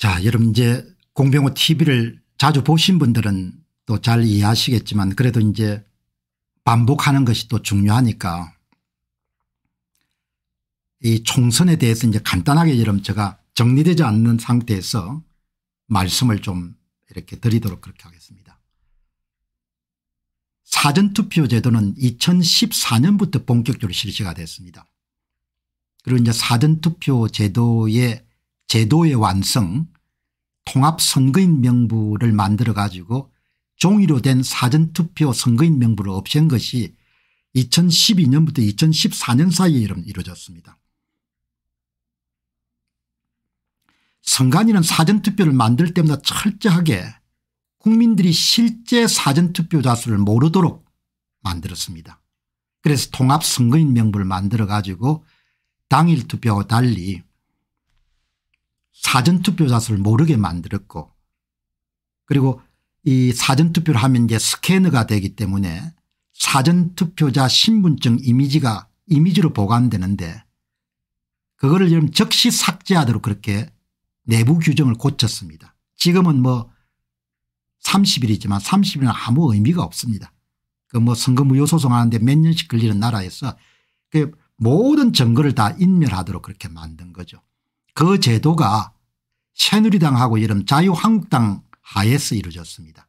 자 여러분 이제 공병호 tv를 자주 보신 분들은 또 잘 이해하시겠지만 그래도 이제 반복하는 것이 또 중요하니까 이 총선에 대해서 이제 간단하게 여러분 제가 정리되지 않는 상태에서 말씀을 좀 이렇게 드리도록 그렇게 하겠습니다. 사전투표 제도는 2014년부터 본격적으로 실시가 됐습니다. 그리고 이제 사전투표 제도의 제도의 완성 통합선거인 명부를 만들어 가지고 종이로 된 사전투표 선거인 명부를 없앤 것이 2012년부터 2014년 사이에 이루어졌습니다. 선관위는 사전투표를 만들 때마다 철저하게 국민들이 실제 사전투표자 수를 모르도록 만들었습니다. 그래서 통합선거인 명부를 만들어 가지고 당일 투표와 달리 사전투표자 수를 모르게 만들었고 그리고 이 사전투표를 하면 이제 스캐너가 되기 때문에 사전투표자 신분증 이미지가 이미지로 보관되는데 그거를 지금 즉시 삭제하도록 그렇게 내부 규정을 고쳤습니다. 지금은 뭐 30일이지만 30일은 아무 의미가 없습니다. 그 뭐 선거 무효 소송하는데 몇 년씩 걸리는 나라에서 그 모든 증거를 다 인멸하도록 그렇게 만든 거죠. 그 제도가 새누리당하고 이름 자유한국당 하에서 이루어졌습니다.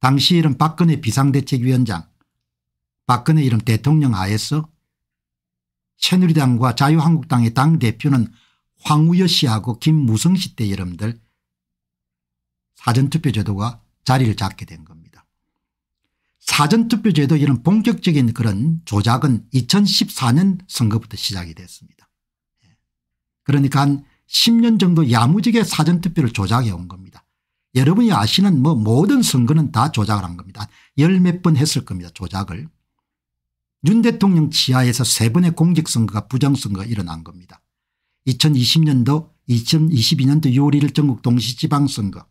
당시 이름 박근혜 비상대책위원장 박근혜 이름 대통령 하에서 새누리당과 자유한국당의 당대표는 황우여 씨하고 김무성 씨 때 여러분들 사전투표 제도가 자리를 잡게 된 겁니다. 사전투표 제도 이런 본격적인 그런 조작은 2014년 선거부터 시작이 됐습니다. 그러니까 한 10년 정도 야무지게 사전투표를 조작해 온 겁니다. 여러분이 아시는 뭐 모든 선거는 다 조작을 한 겁니다. 열 몇 번 했을 겁니다. 조작을. 윤 대통령 지하에서 세 번의 공직선거가 부정선거가 일어난 겁니다. 2020년도 2022년도 6월 1일 전국 동시지방선거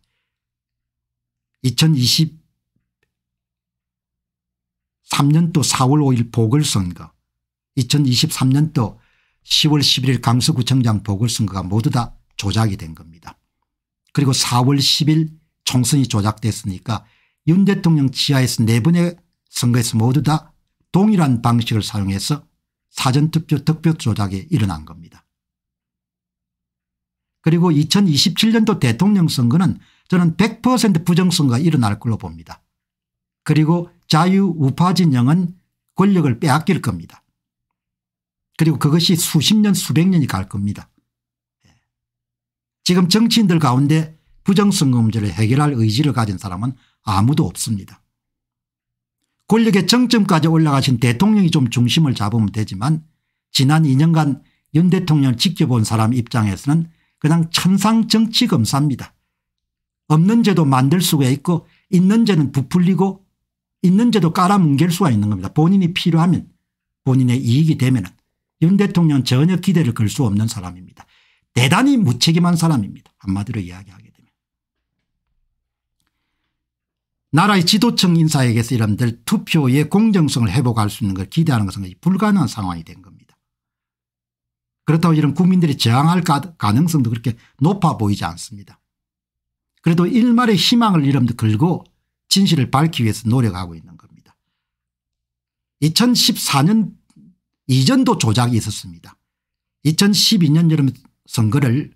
2023년도 4월 5일 보궐선거 2023년도 10월 11일 강서구청장 보궐선거가 모두 다 조작이 된 겁니다. 그리고 4월 10일 총선이 조작됐으니까 윤 대통령 지하에서 4번의 선거에서 모두 다 동일한 방식을 사용해서 사전투표 득표 조작이 일어난 겁니다. 그리고 2027년도 대통령 선거는 저는 100% 부정선거가 일어날 걸로 봅니다. 그리고 자유우파 진영은 권력을 빼앗길 겁니다. 그리고 그것이 수십 년 수백 년이 갈 겁니다. 예. 지금 정치인들 가운데 부정선거문제를 해결할 의지를 가진 사람은 아무도 없습니다. 권력의 정점까지 올라가신 대통령이 좀 중심을 잡으면 되지만 지난 2년간 윤 대통령을 지켜본 사람 입장에서는 그냥 천상 정치 검사입니다. 없는 죄도 만들 수가 있고 있는 죄는 부풀리고 있는 죄도 깔아뭉갤 수가 있는 겁니다. 본인이 필요하면 본인의 이익이 되면 은윤 대통령 전혀 기대를 걸 수 없는 사람입니다. 대단히 무책임한 사람입니다. 한마디로 이야기하게 되면. 나라의 지도층 인사에게서 이런들 투표의 공정성을 회복할 수 있는 걸 기대하는 것은 불가능한 상황이 된 겁니다. 그렇다고 이런 국민들이 저항할 가능성도 그렇게 높아 보이지 않습니다. 그래도 일말의 희망을 이름도 걸고 진실을 밝히기 위해서 노력하고 있는 겁니다. 2014년 이전도 조작이 있었습니다. 2012년 여름 선거를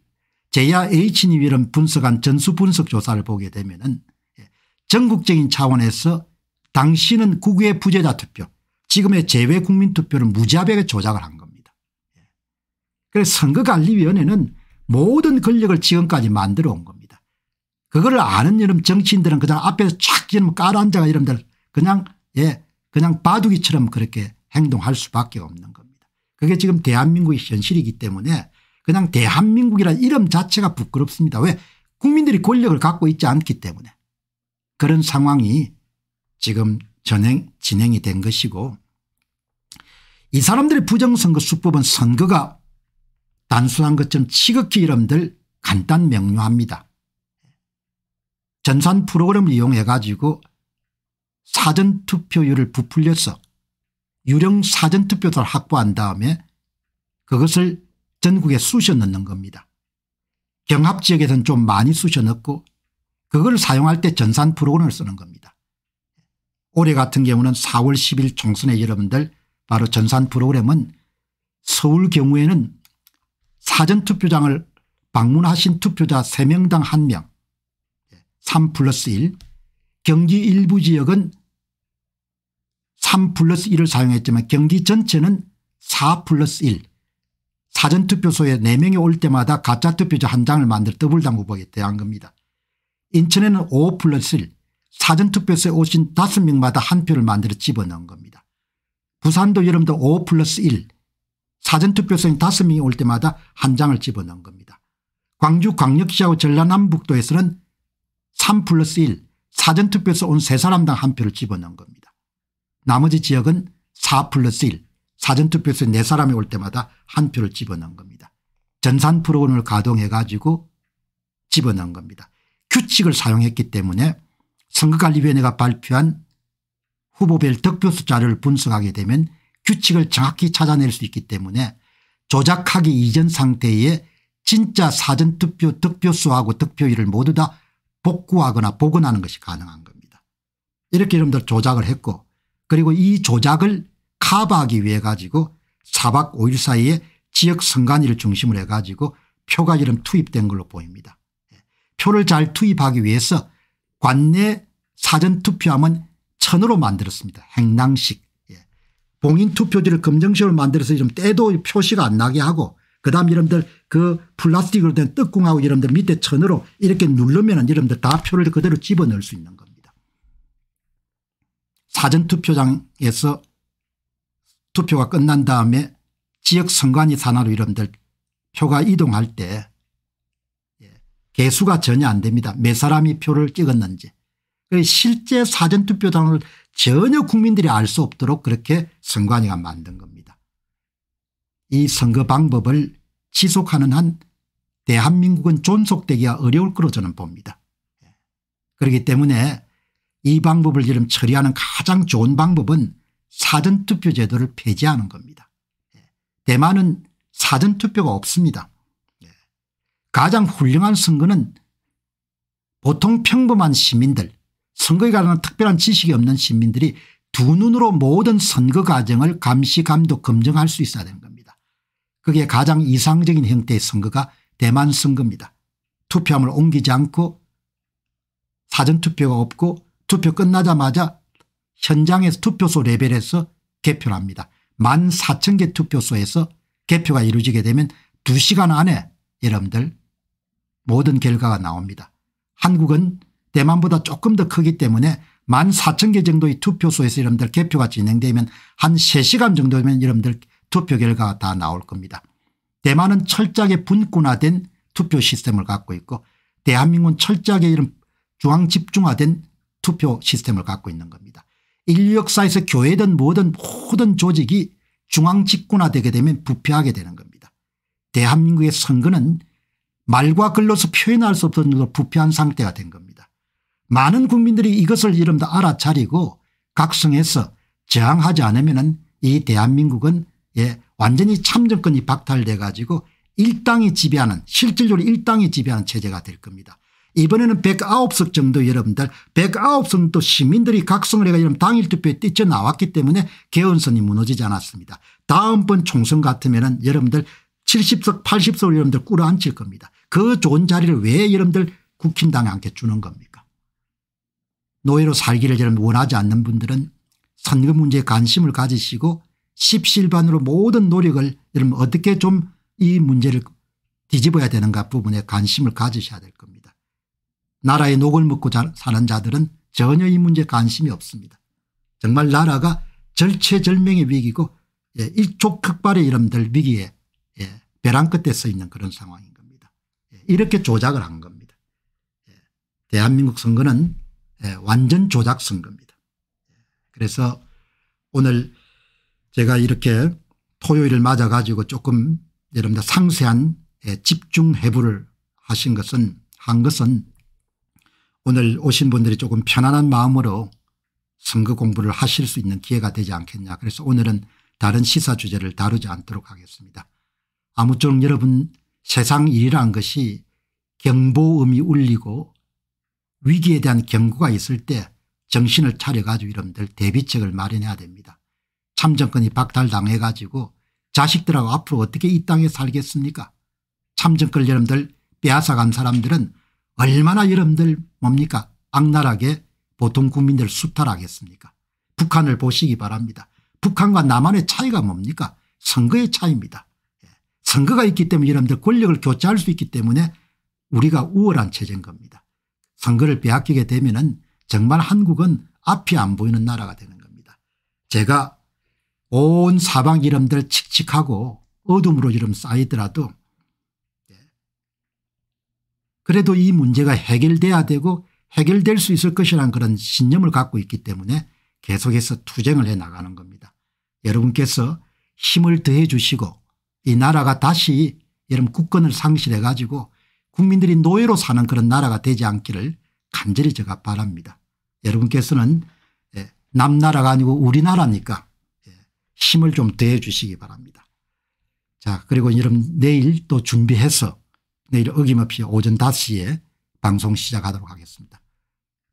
제야 H님 이름 분석한 전수분석 조사를 보게 되면 은 예, 전국적인 차원에서 당시는 국외 부재자 투표 지금의 재외 국민 투표를 무자비하게 조작을 한 겁니다. 예. 그래서 선거관리위원회는 모든 권력을 지금까지 만들어 온 겁니다. 그거를 아는 이름 정치인들은 그냥 앞에서 촥 깔아앉아가 이름들 그냥 예 그냥 바둑이처럼 그렇게 행동할 수밖에 없는 겁니다. 그게 지금 대한민국의 현실이기 때문에 그냥 대한민국이라는 이름 자체가 부끄럽습니다. 왜 국민들이 권력을 갖고 있지 않기 때문에 그런 상황이 지금 전행 진행이 된 것이고 이 사람들의 부정선거 수법은 선거가 단순한 것처럼 지극히 이름들 간단 명료합니다. 전산 프로그램을 이용해 가지고 사전투표율을 부풀려서 유령 사전투표소를 확보한 다음에 그것을 전국에 쑤셔 넣는 겁니다. 경합지역에서는 좀 많이 쑤셔 넣고 그걸 사용할 때 전산 프로그램을 쓰는 겁니다. 올해 같은 경우는 4월 10일 총선에 여러분들 바로 전산 프로그램은 서울 경우에는 사전투표장을 방문하신 투표자 3명당 1명 3 플러스 1 경기 일부 지역은 3 플러스 1을 사용했지만 경기 전체는 4 플러스 1 사전투표소에 4명이 올 때마다 가짜투표자 한 장을 만들 더블당 후보에 대한 겁니다. 인천에는 5 플러스 1 사전투표소에 오신 5명마다 한 표를 만들어 집어넣은 겁니다. 부산도 여러분도 5 플러스 1 사전투표소에 5명이 올 때마다 한 장을 집어넣은 겁니다. 광주 광역시하고 전라남북도에서는 3 플러스 1 사전투표소 온 3사람당 한 표를 집어넣은 겁니다. 나머지 지역은 4 플러스 1 사전투표에서 4사람이 올 때마다 한 표를 집어넣은 겁니다. 전산 프로그램을 가동해 가지고 집어넣은 겁니다. 규칙을 사용했기 때문에 선거관리위원회가 발표한 후보별 득표수 자료를 분석하게 되면 규칙을 정확히 찾아낼 수 있기 때문에 조작하기 이전 상태의 진짜 사전투표 득표수하고 득표율을 모두 다 복구하거나 복원하는 것이 가능한 겁니다. 이렇게 여러분들 조작을 했고 그리고 이 조작을 카바하기 위해 가지고 4박 5일 사이에 지역 선관위를 중심으로 해 가지고 표가 이름 투입된 걸로 보입니다. 예. 표를 잘 투입하기 위해서 관내 사전투표함은 천으로 만들었습니다. 행랑식. 예. 봉인투표지를 검정색으로 만들어서 좀름 때도 표시가 안 나게 하고 그다음 여러분들그 플라스틱으로 된 떡궁하고 여러분들 밑에 천으로 이렇게 누르면 여러분들다 표를 그대로 집어넣을 수 있는 겁니다. 사전투표장에서 투표가 끝난 다음에 지역 선관위 산하로 이름들 표가 이동할 때 예, 개수가 전혀 안 됩니다. 몇 사람이 표를 찍었는지. 실제 사전투표장을 전혀 국민들이 알 수 없도록 그렇게 선관위가 만든 겁니다. 이 선거 방법을 지속하는 한 대한민국은 존속되기가 어려울 거로 저는 봅니다. 예. 그렇기 때문에 이 방법을 지금 처리하는 가장 좋은 방법은 사전투표 제도를 폐지하는 겁니다. 예. 대만은 사전투표가 없습니다. 예. 가장 훌륭한 선거는 보통 평범한 시민들 선거에 관한 특별한 지식이 없는 시민들이 두 눈으로 모든 선거 과정을 감시 감독 검증할 수 있어야 되는 겁니다. 그게 가장 이상적인 형태의 선거가 대만 선거입니다. 투표함을 옮기지 않고 사전투표가 없고 투표 끝나자마자 현장에서 투표소 레벨에서 개표를 합니다. 1만 4천 개 투표소에서 개표가 이루어지게 되면 2시간 안에 여러분들 모든 결과가 나옵니다. 한국은 대만보다 조금 더 크기 때문에 1만 4천 개 정도의 투표소에서 여러분들 개표가 진행되면 한 3시간 정도면 여러분들 투표 결과가 다 나올 겁니다. 대만은 철저하게 분권화된 투표 시스템을 갖고 있고 대한민국은 철저하게 이런 중앙 집중화된 투표 시스템을 갖고 있는 겁니다. 인류 역사에서 교회든 뭐든 모든 조직이 중앙 집권화되게 되면 부패하게 되는 겁니다. 대한민국의 선거는 말과 글로서 표현할 수 없던 정도로 부패한 상태가 된 겁니다. 많은 국민들이 이것을 이름도 알아차리고 각성해서 저항하지 않으면 이 대한민국은 예, 완전히 참정권이 박탈돼 가지고 일당이 지배하는 실질적으로 일당이 지배하는 체제가 될 겁니다. 이번에는 109석 정도 여러분들 109석 또 시민들이 각성을 해가 지고 당일 투표에 뛰쳐나왔기 때문에 개헌선이 무너지지 않았습니다. 다음번 총선 같으면 여러분들 70석 80석을 여러분들 꾸려앉힐 겁니다. 그 좋은 자리를 왜 여러분들 국힘당에 안게 주는 겁니까 노예로 살기를 여러분 원하지 않는 분들은 선거 문제에 관심을 가지시고 십실반으로 모든 노력을 여러분 어떻게 좀 이 문제를 뒤집어야 되는가 부분에 관심을 가지셔야 될 겁니다. 나라의 녹을 먹고 사는 자들은 전혀 이 문제에 관심이 없습니다. 정말 나라가 절체절명의 위기고 예, 일촉특발의 이름들 위기에 예, 벼랑 끝에 서 있는 그런 상황인 겁니다. 예, 이렇게 조작을 한 겁니다. 예, 대한민국 선거는 예, 완전 조작 선거입니다. 예, 그래서 오늘 제가 이렇게 토요일을 맞아 가지고 조금 여러분들 상세한 집중 해부를 하신 것은 한 것은 오늘 오신 분들이 조금 편안한 마음으로 선거 공부를 하실 수 있는 기회가 되지 않겠냐 그래서 오늘은 다른 시사 주제를 다루지 않도록 하겠습니다. 아무쪼록 여러분 세상 일이란 것이 경보음이 울리고 위기에 대한 경고가 있을 때 정신을 차려가지고 여러분들 대비책을 마련해야 됩니다. 참정권이 박탈당해 가지고 자식들하고 앞으로 어떻게 이 땅에 살겠습니까 참정권 여러분들 빼앗아간 사람들은 얼마나 여러분들 뭡니까 악랄하게 보통 국민들 수탈하겠습니까 북한을 보시기 바랍니다. 북한과 남한의 차이가 뭡니까 선거의 차이입니다. 예. 선거가 있기 때문에 여러분들 권력을 교체할 수 있기 때문에 우리가 우월한 체제인 겁니다. 선거를 빼앗기게 되면 은 정말 한국은 앞이 안 보이는 나라가 되는 겁니다. 제가 온 사방 이름들 칙칙하고 어둠으로 이름 쌓이더라도 그래도 이 문제가 해결돼야 되고 해결될 수 있을 것이라는 그런 신념을 갖고 있기 때문에 계속해서 투쟁을 해 나가는 겁니다. 여러분께서 힘을 더해 주시고 이 나라가 다시 여러분 국권을 상실해 가지고 국민들이 노예로 사는 그런 나라가 되지 않기를 간절히 제가 바랍니다. 여러분께서는 예, 남나라가 아니고 우리나라니까 예, 힘을 좀 더해 주시기 바랍니다. 자 그리고 여러분 내일 또 준비해서 내일 어김없이 오전 5시에 방송 시작하도록 하겠습니다.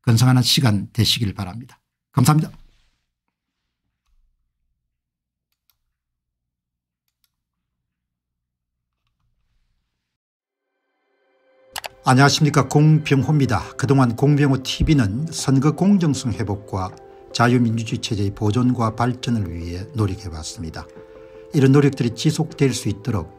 건성하는 시간 되시길 바랍니다. 감사합니다. 안니까 공병호입니다. 그동안 공병호TV는 선거 공정성 회복과 자유민주주의 체제의 보존과 발전을 위해 노력해왔습니다. 이런 노력들이 지속될 수 있도록